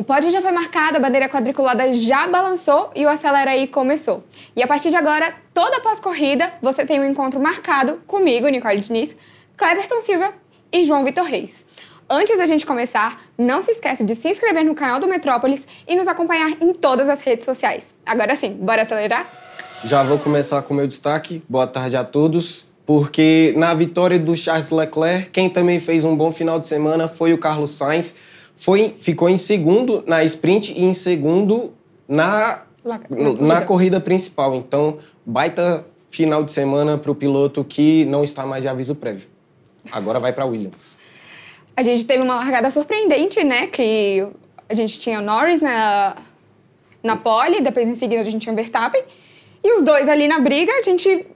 O pódio já foi marcado, a bandeira quadriculada já balançou e o Acelera aí começou. E a partir de agora, toda pós-corrida, você tem um encontro marcado comigo, Nicole Diniz, Cleberton Silva e João Vitor Reis. Antes da gente começar, não se esqueça de se inscrever no canal do Metrópolis e nos acompanhar em todas as redes sociais. Agora sim, bora acelerar? Já vou começar com o meu destaque. Boa tarde a todos. Porque na vitória do Charles Leclerc, quem também fez um bom final de semana foi o Carlos Sainz foi, ficou em segundo na sprint e em segundo na, na, corrida. na corrida principal. Então, baita final de semana para o piloto que não está mais de aviso prévio. Agora vai para Williams. A gente teve uma largada surpreendente, né? Que a gente tinha o Norris na, na pole, depois em seguida a gente tinha o Verstappen. E os dois ali na briga, a gente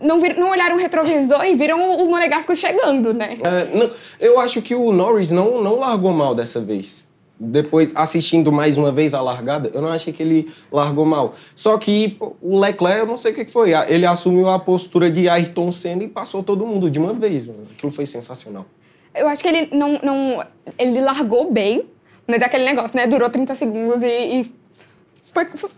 não, vir, não olharam o retrovisor e viram o, o Monegasco chegando, né? É, não, eu acho que o Norris não, não largou mal dessa vez. Depois, assistindo mais uma vez a largada, eu não achei que ele largou mal. Só que o Leclerc, eu não sei o que foi, ele assumiu a postura de Ayrton Senna e passou todo mundo de uma vez. Mano. Aquilo foi sensacional. Eu acho que ele não, não. Ele largou bem, mas é aquele negócio, né? Durou 30 segundos e, e foi, foi,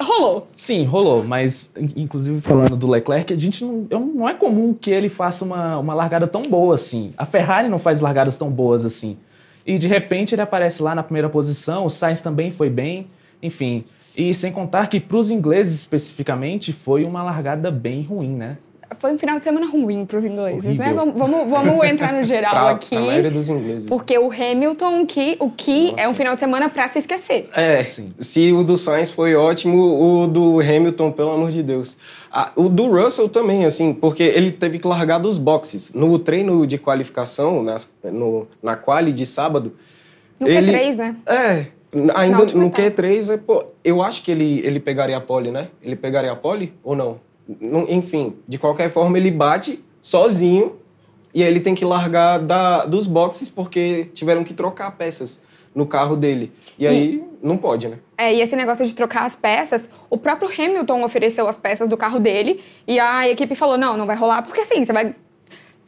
Rolou. Sim, rolou. Mas, inclusive, falando do Leclerc, a gente não, não é comum que ele faça uma, uma largada tão boa assim. A Ferrari não faz largadas tão boas assim. E de repente ele aparece lá na primeira posição, o Sainz também foi bem, enfim. E sem contar que para os ingleses especificamente foi uma largada bem ruim, né? foi um final de semana ruim para os ingleses, né? Horrível. né? Vamos, vamos, vamos, entrar no geral pra, aqui. Pra maioria dos ingleses. Porque o Hamilton, o que, o que Nossa. é um final de semana para se esquecer. É, Sim. se o do Sainz foi ótimo, o do Hamilton, pelo amor de Deus. Ah, o do Russell também, assim, porque ele teve que largar dos boxes. No treino de qualificação, na no, na quali de sábado... No ele, Q3, né? É, ainda no Q3, é, pô, eu acho que ele, ele pegaria a pole, né? Ele pegaria a pole ou não? Enfim, de qualquer forma, ele bate sozinho e aí ele tem que largar da, dos boxes porque tiveram que trocar peças no carro dele. E, e aí não pode, né? É, e esse negócio de trocar as peças, o próprio Hamilton ofereceu as peças do carro dele e a equipe falou: não, não vai rolar, porque assim, você vai.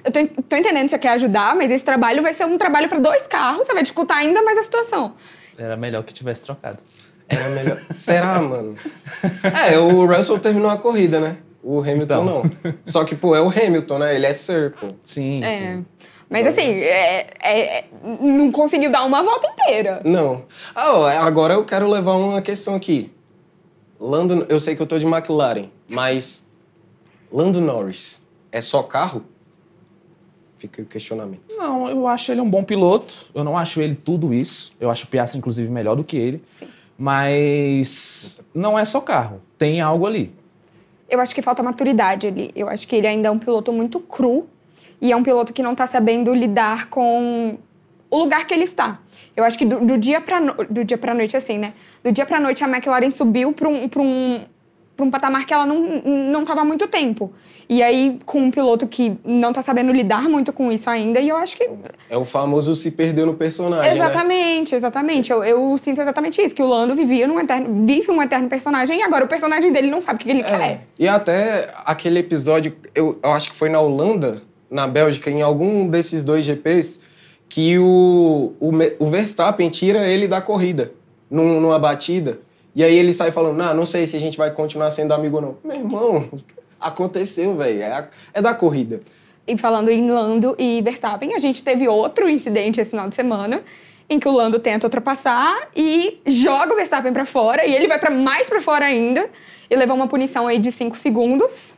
Eu tô, tô entendendo que você quer ajudar, mas esse trabalho vai ser um trabalho para dois carros, você vai dificultar ainda mais a situação. Era melhor que tivesse trocado. Era melhor. Será, mano? É, o Russell terminou a corrida, né? O Hamilton então. não. Só que, pô, é o Hamilton, né? Ele é Sir, pô. Sim, é. sim. Mas assim, é é, é, é, não conseguiu dar uma volta inteira. Não. Ah, oh, ó, é, agora eu quero levar uma questão aqui. Lando, eu sei que eu tô de McLaren, mas Lando Norris é só carro? Fica o questionamento. Não, eu acho ele um bom piloto. Eu não acho ele tudo isso. Eu acho o Piazza, inclusive, melhor do que ele. Sim. Mas não é só carro. Tem algo ali eu acho que falta maturidade ali. Eu acho que ele ainda é um piloto muito cru e é um piloto que não está sabendo lidar com o lugar que ele está. Eu acho que do, do dia para no... do dia para noite assim, né? Do dia para noite a McLaren subiu para um, pra um para um patamar que ela não não estava há muito tempo. E aí, com um piloto que não está sabendo lidar muito com isso ainda, e eu acho que. É o famoso se perder no personagem. Né? Exatamente, né? exatamente. Eu, eu, sinto exatamente isso, que o Lando vivia num eterno, vive um eterno personagem e agora o personagem dele não sabe o que ele é. quer. E até aquele episódio, eu, eu acho que foi na Holanda, na Bélgica, em algum desses dois GPs, que o, o, o Verstappen tira ele da corrida, num, numa batida. E aí ele sai falando, não, não sei se a gente vai continuar sendo amigo ou não. Meu irmão, aconteceu, velho. É, é da corrida. E falando em Lando e Verstappen, a gente teve outro incidente esse final de semana em que o Lando tenta ultrapassar e joga o Verstappen para fora e ele vai para mais para fora ainda e levou uma punição aí de 5 segundos.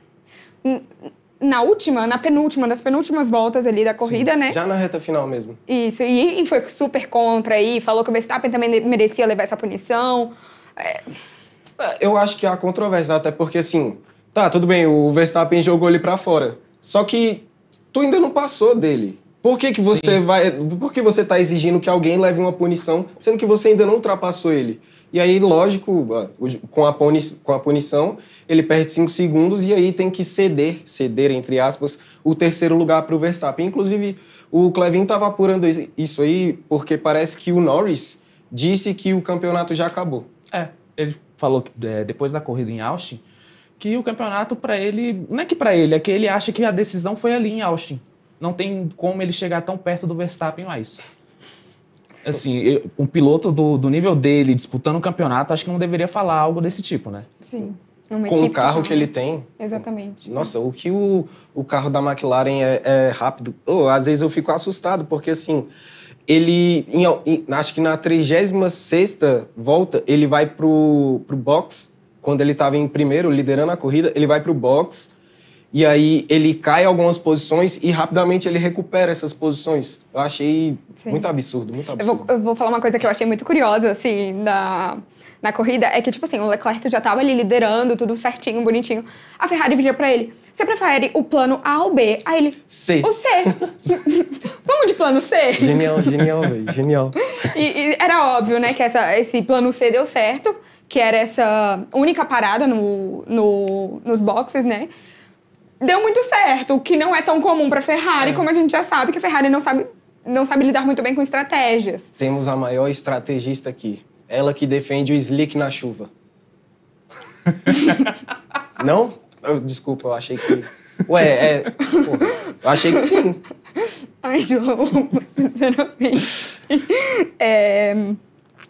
Na última, na penúltima, das penúltimas voltas ali da corrida, Sim, né? Já na reta final mesmo. Isso, e, e foi super contra aí, falou que o Verstappen também merecia levar essa punição. É... Eu acho que há controvérsia, até porque assim, tá, tudo bem, o Verstappen jogou ele para fora. Só que tu ainda não passou dele. Por que, que você Sim. vai. Por que você tá exigindo que alguém leve uma punição, sendo que você ainda não ultrapassou ele? E aí, lógico, com a, puni, com a punição, ele perde 5 segundos e aí tem que ceder, ceder, entre aspas, o terceiro lugar para o Verstappen. Inclusive, o Clevin estava apurando isso aí, porque parece que o Norris disse que o campeonato já acabou. É, ele falou é, depois da corrida em Austin que o campeonato para ele, não é que para ele, é que ele acha que a decisão foi ali em Austin. Não tem como ele chegar tão perto do Verstappen mais. Assim, um piloto do, do nível dele disputando o campeonato, acho que não deveria falar algo desse tipo, né? Sim. Uma com o carro que, que ele tem. Exatamente. Nossa, o que o, o carro da McLaren é, é rápido. Oh, às vezes eu fico assustado, porque assim, ele, em, em, acho que na 36 volta, ele vai pro, pro box. Quando ele estava em primeiro, liderando a corrida, ele vai pro box e aí ele cai algumas posições e rapidamente ele recupera essas posições. Eu achei Sim. muito absurdo, muito absurdo. Eu vou, eu vou, falar uma coisa que eu achei muito curiosa, assim, na, na corrida, é que, tipo assim, o Leclerc já estava ali liderando, tudo certinho, bonitinho. A Ferrari vira para ele, você prefere o plano A ou B? Aí ele, C. O C. Vamos de plano C? Genial, genial, velho, genial. E, e, era óbvio, né, que essa, esse plano C deu certo, que era essa única parada no, no, nos boxes, né? deu muito certo, o que não é tão comum para Ferrari, é. como a gente já sabe que a Ferrari não sabe, não sabe lidar muito bem com estratégias. Temos a maior estrategista aqui, ela que defende o slick na chuva. não? Eu, desculpa, eu achei que. Ué, é. eu achei que sim. Ai, João, sinceramente. É...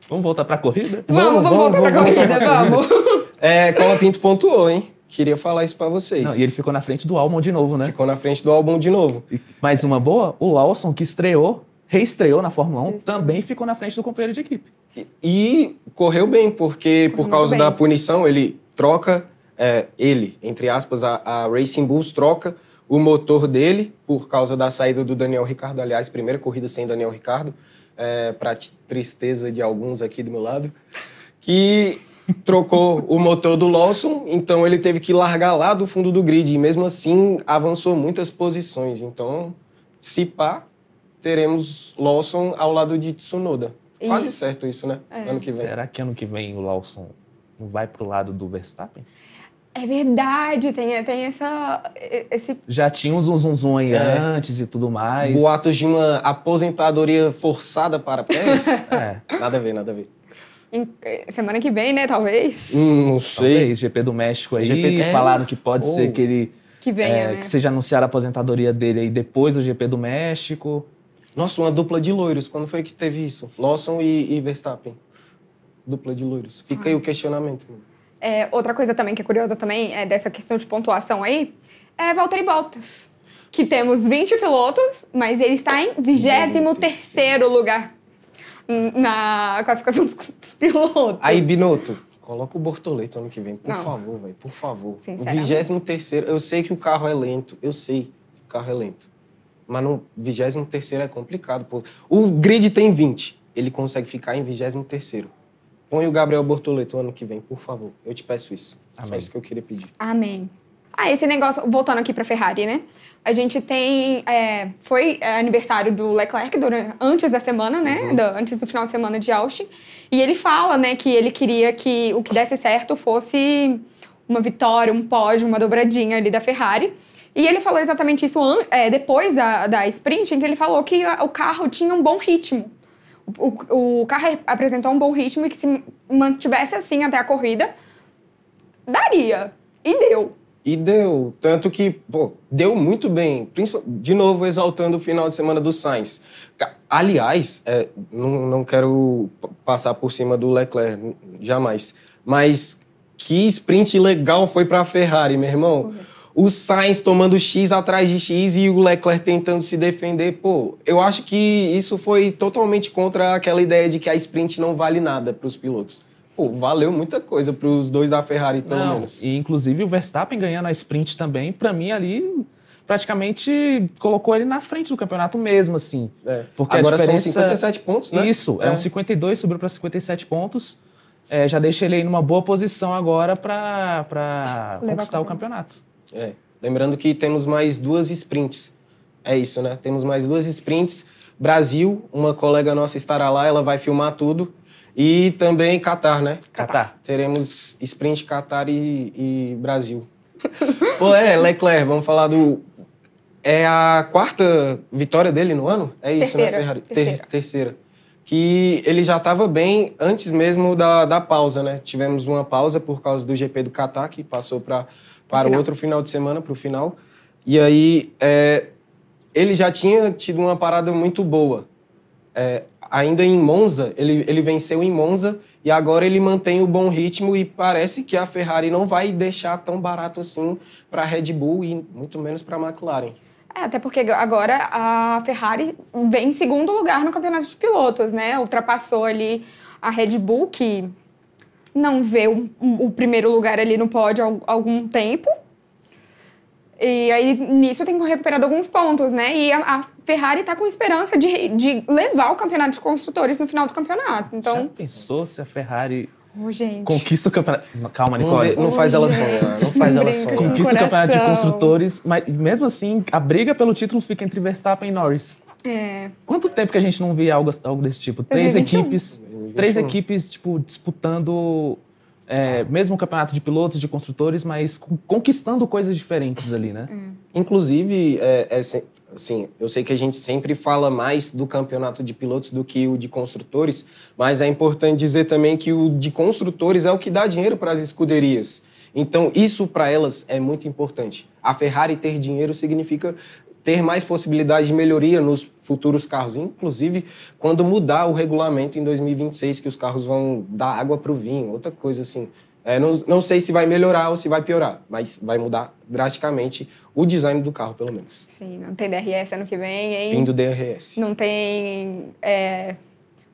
Vamos voltar pra corrida? Vamos, vamos, vamos voltar vamos, pra vamos, corrida, vamos. É, Cola Pinto pontuou, hein? Queria falar isso para vocês. Não, e ele ficou na frente do álbum de novo, né? Ficou na frente do álbum de novo. mais uma boa, o Lawson, que estreou, reestreou na Fórmula 1, também ficou na frente do companheiro de equipe. E, e correu bem, porque correu por causa da punição, ele troca, é, ele, entre aspas, a, a Racing Bulls troca o motor dele por causa da saída do Daniel Ricardo. Aliás, primeira corrida sem Daniel Ricardo, é, para tristeza de alguns aqui do meu lado. Que trocou o motor do Lawson, então ele teve que largar lá do fundo do grid. E mesmo assim, avançou muitas posições. Então, se pá, teremos Lawson ao lado de Tsunoda. E... Quase certo isso, né? É. Ano que vem. Será que ano que vem o Lawson não vai pro lado do Verstappen? É verdade, tem, tem essa. Esse... Já tinha um zum, zum, aí é. antes e tudo mais. Boatos de uma aposentadoria forçada para Pérez? é. Nada a ver, nada a ver em, eh, semana que vem, né? Talvez. Hum, não sei. Talvez. GP do México aí. GP é. falaram que pode oh. ser que ele. Que venha. É, né? Que seja anunciar a aposentadoria dele aí depois do GP do México. Nossa, uma dupla de loiros. Quando foi que teve isso? Lawson e, e Verstappen. Dupla de loiros. Fica ah. aí o questionamento. É, outra coisa também que é curiosa também é dessa questão de pontuação aí é Valtteri Bottas. Que temos 20 pilotos, mas ele está em 23 terceiro lugar na classificação dos, dos pilotos. Aí, Binotto, coloca o Bortoleto ano que vem, por Não. favor, velho, por favor. O 23 eu sei que o carro é lento, eu sei que o carro é lento. Mas no 23 é complicado, pô. O grid tem 20, ele consegue ficar em 23. Põe o Gabriel Bortoleto ano que vem, por favor. Eu te peço isso. Amém. Só isso que eu queria pedir. Amém. Ah, esse negócio, voltando aqui para Ferrari, né? A gente tem. É, foi é, aniversário do Leclerc durante, antes da semana, né? Uhum. Do, antes do final de semana de Austin. E ele fala, né, que ele queria que o que desse certo fosse uma vitória, um pódio, uma dobradinha ali da Ferrari. E ele falou exatamente isso é, depois a, da sprint, em que ele falou que o carro tinha um bom ritmo. O, o carro apresentou um bom ritmo e que se mantivesse assim até a corrida, daria. E deu. E deu. Tanto que, pô, deu muito bem. De novo, exaltando o final de semana do Sainz. Aliás, é, não, não quero passar por cima do Leclerc, jamais. Mas que sprint legal foi para a Ferrari, meu irmão. O Sainz tomando X atrás de X e o Leclerc tentando se defender. Pô, eu acho que isso foi totalmente contra aquela ideia de que a sprint não vale nada para os pilotos tipo, valeu muita coisa para os dois da Ferrari, pelo Não, menos. E inclusive o Verstappen ganhando a sprint também, para mim ali praticamente colocou ele na frente do campeonato mesmo, assim. É. Porque Agora a diferença... são 57 pontos, né? Isso, é, é um 52, subiu para 57 pontos. É, já deixa ele aí numa boa posição agora para conquistar o campeonato. É. Lembrando que temos mais duas sprints. É isso, né? Temos mais duas sprints. Brasil, uma colega nossa estará lá, ela vai filmar tudo. E também Catar, né? Catar. Teremos sprint Catar e, e Brasil. Pô, é, Leclerc, vamos falar do. É a quarta vitória dele no ano? É isso, né, terceira, né, Ferrari? Terceira. Ter, terceira. Que ele já estava bem antes mesmo da, da pausa, né? Tivemos uma pausa por causa do GP do Catar, que passou pra, para o outro final de semana, para o final. E aí, é, ele já tinha tido uma parada muito boa. É, ainda em Monza, ele, ele venceu em Monza e agora ele mantém o bom ritmo e parece que a Ferrari não vai deixar tão barato assim para a Red Bull e muito menos para a McLaren. É, até porque agora a Ferrari vem em segundo lugar no campeonato de pilotos, né? Ultrapassou ali a Red Bull, que não vê o, o primeiro lugar ali no pódio há algum tempo, e aí, nisso, tem recuperado alguns pontos, né? E a, a Ferrari está com esperança de, de levar o campeonato de construtores no final do campeonato. Então, Já pensou se a Ferrari Oh, Conquista o campeonato. Calma, Nicole. Não, não faz oh, ela sonhar. Não faz ela sonhar. Conquista o campeonato de construtores, mas mesmo assim, a briga pelo título fica entre Verstappen e Norris. É. Quanto tempo que a gente não via algo, algo desse tipo? 2021. Três equipes. 2021. Três equipes, tipo, disputando é, mesmo campeonato de pilotos, de construtores, mas conquistando coisas diferentes ali, né? Hum. Inclusive, é, é, assim, eu sei que a gente sempre fala mais do campeonato de pilotos do que o de construtores, mas é importante dizer também que o de construtores é o que dá dinheiro para as escuderias. Então, isso para elas é muito importante. A Ferrari ter dinheiro significa ter mais possibilidade de melhoria nos futuros carros, inclusive quando mudar o regulamento em 2026, que os carros vão dar água para o vinho, outra coisa assim. É, não, não sei se vai melhorar ou se vai piorar, mas vai mudar drasticamente o design do carro, pelo menos. Sim, não tem DRS ano que vem, hein? Fim do DRS. Não tem é,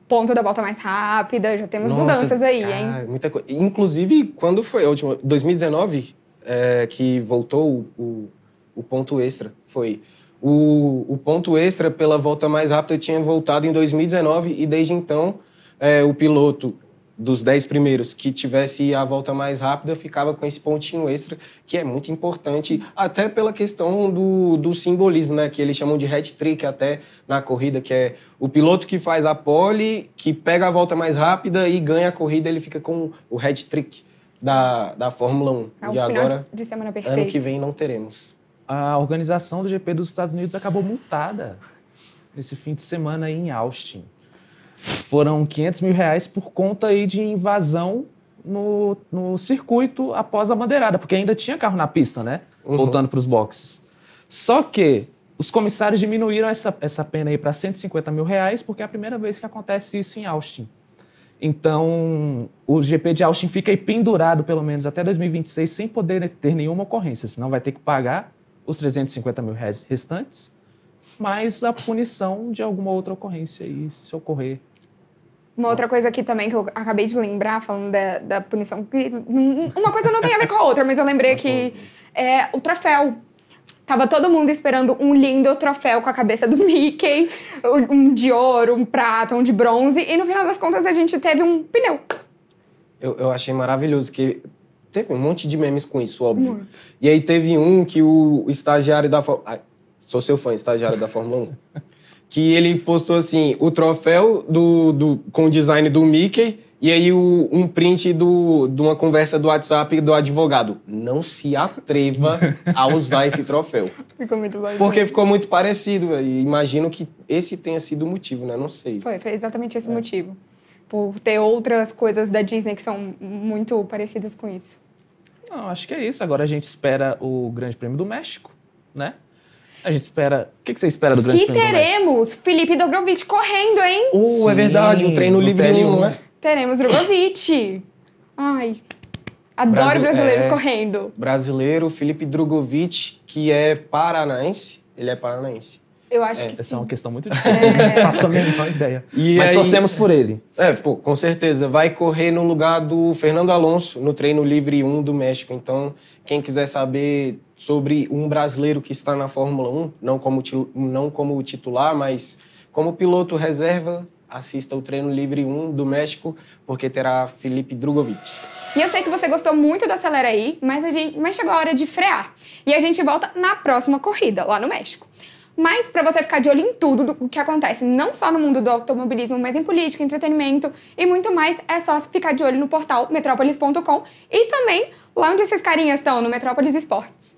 ponto da volta mais rápida, já temos Nossa, mudanças aí, cara, hein? Muita coisa. Inclusive, quando foi a última? 2019, é, que voltou o, o ponto extra. Foi o, o ponto extra pela volta mais rápida tinha voltado em 2019 e desde então é, o piloto dos 10 primeiros que tivesse a volta mais rápida ficava com esse pontinho extra, que é muito importante, até pela questão do, do simbolismo, né? Que eles chamam de hat-trick até na corrida, que é o piloto que faz a pole, que pega a volta mais rápida e ganha a corrida, ele fica com o hat-trick da, da Fórmula 1. É um e agora, de semana perfeito. ano que vem, não teremos a organização do GP dos Estados Unidos acabou multada nesse fim de semana em Austin. Foram 500 mil reais por conta aí de invasão no, no circuito após a bandeirada, porque ainda tinha carro na pista, né? Uhum. Voltando para os boxes. Só que os comissários diminuíram essa, essa pena aí para 150 mil reais, porque é a primeira vez que acontece isso em Austin. Então, o GP de Austin fica aí pendurado, pelo menos até 2026, sem poder ter nenhuma ocorrência, senão vai ter que pagar os 350 mil reais restantes, mais a punição de alguma outra ocorrência aí, se ocorrer. Uma outra coisa aqui também que eu acabei de lembrar, falando da, da punição, que hum, uma coisa não tem a ver com a outra, mas eu lembrei tá que é o troféu. Tava todo mundo esperando um lindo troféu com a cabeça do Mickey, um de ouro, um prata, um de bronze, e no final das contas a gente teve um pneu. Eu, eu achei maravilhoso que teve um monte de memes com isso, óbvio. Muito. E aí teve um que o estagiário da. Ah, sou seu fã, estagiário da Fórmula 1. que ele postou assim: o troféu do, do, com o design do Mickey. E aí o, um print do, de uma conversa do WhatsApp do advogado. Não se atreva a usar esse troféu. Ficou muito baixo. Porque ficou muito parecido. E imagino que esse tenha sido o motivo, né? Não sei. Foi, foi exatamente esse é. motivo. Por ter outras coisas da Disney que são muito parecidas com isso. Não, acho que é isso. Agora a gente espera o Grande Prêmio do México, né? A gente espera. O que, você espera do Grande que Prêmio? Que teremos do Felipe Drogovic correndo, hein? Uh, é Sim, é verdade, um treino livre nenhum, né? Teremos Drogovic. Ai. Adoro brasileiros é... correndo. Brasileiro, Felipe Drogovic, que é paranaense. Ele é paranaense. Eu acho é, que essa sim. é uma questão muito difícil. Né? É. Faço a menor ideia. E Mas aí, torcemos por ele. É, pô, com certeza. Vai correr no lugar do Fernando Alonso no treino livre 1 do México. Então, quem quiser saber sobre um brasileiro que está na Fórmula 1, não como, não como titular, mas como piloto reserva, assista o treino livre 1 do México, porque terá Felipe Drugovic. E eu sei que você gostou muito do Acelera aí, mas, a gente, mas chegou a hora de frear. E a gente volta na próxima corrida, lá no México mas para você ficar de olho em tudo o que acontece, não só no mundo do automobilismo, mas em política, entretenimento e muito mais, é só ficar de olho no portal metrópolis.com e também lá onde esses carinhas estão, no Metrópolis Esportes.